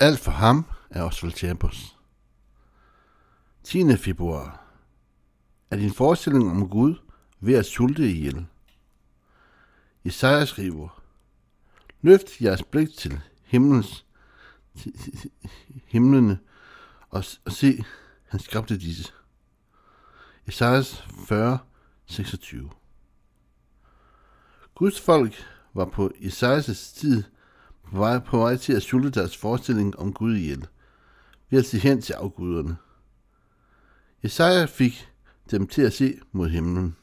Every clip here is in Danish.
Alt for ham er Oswald Chambers. 10. februar Er din forestilling om Gud ved at sulte ihjel? Isaiah skriver, Løft jeres blik til himlens, himlene og, og se, han skabte disse. Esajas 40, 26. Guds folk var på Isaias tid – var på vej til at sulte deres forestilling om Gud ihjel, ved at se hen til afguderne. Jesaja fik dem til at se mod himlen.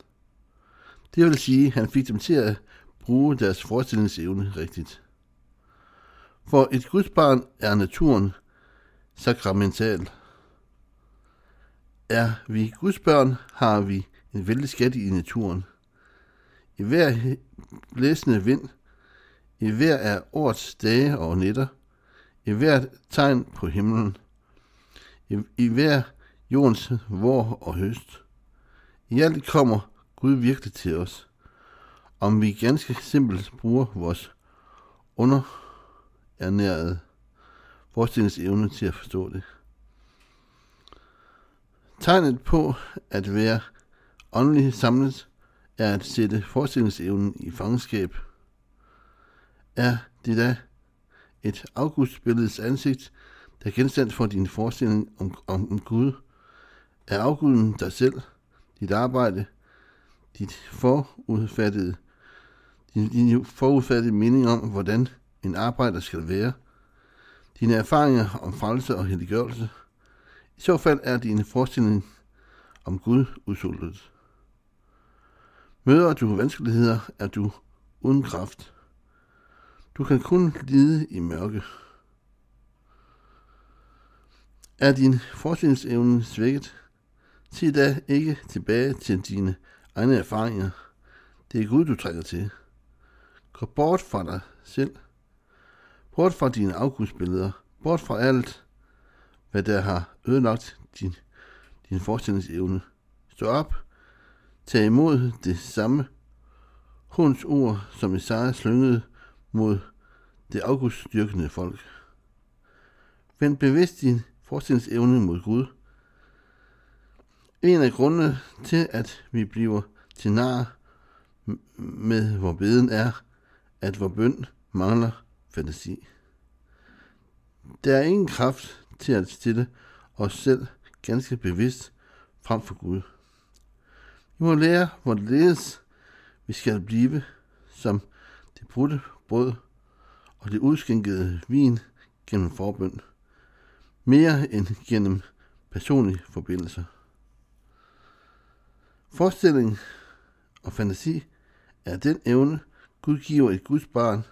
Det vil sige, at han fik dem til at bruge deres forestillingsevne rigtigt. For et gudsbarn er naturen sakramental. Er vi gudsbørn, har vi en vældig skat i naturen. I hver blæsende vind i hver af årets dage og nætter, i hvert tegn på himlen, i, i hver jordens vår og høst. I alt kommer Gud virkelig til os, om vi ganske simpelt bruger vores underernærede forestillingsevne til at forstå det. Tegnet på at være åndeligt samlet er at sætte forestillingsevnen i fangenskab er det da et augustbilledets ansigt, der genstand for din forestilling om, om, om Gud. Er afguden dig selv, dit arbejde, dit forudfattede, din, din forudfattede mening om, hvordan en arbejder skal være, dine erfaringer om frelse og helliggørelse. I så fald er din forestilling om Gud udsultet. Møder du vanskeligheder, er du uden kraft. Du kan kun lide i mørke. Er din forskningsevne svækket? Sig da ikke tilbage til dine egne erfaringer. Det er Gud, du trækker til. Gå bort fra dig selv. Bort fra dine afgudsbilleder. Bort fra alt, hvad der har ødelagt din, din forestillingsevne. Stå op. Tag imod det samme hunds ord, som Isaiah slyngede mod det afgudstyrkende folk. Vend bevidst din forestillingsevne mod Gud. En af grundene til, at vi bliver til nar med hvor beden er, at vor bøn mangler fantasi. Der er ingen kraft til at stille os selv ganske bevidst frem for Gud. Vi må lære, hvorledes vi skal blive, som det brudte brød og det udskænkede vin gennem forbøn, mere end gennem personlige forbindelser. Forestilling og fantasi er den evne, Gud giver et Guds barn,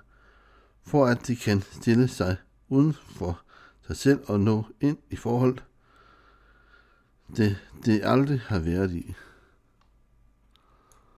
for at det kan stille sig uden for sig selv og nå ind i forhold, det, det aldrig har været i.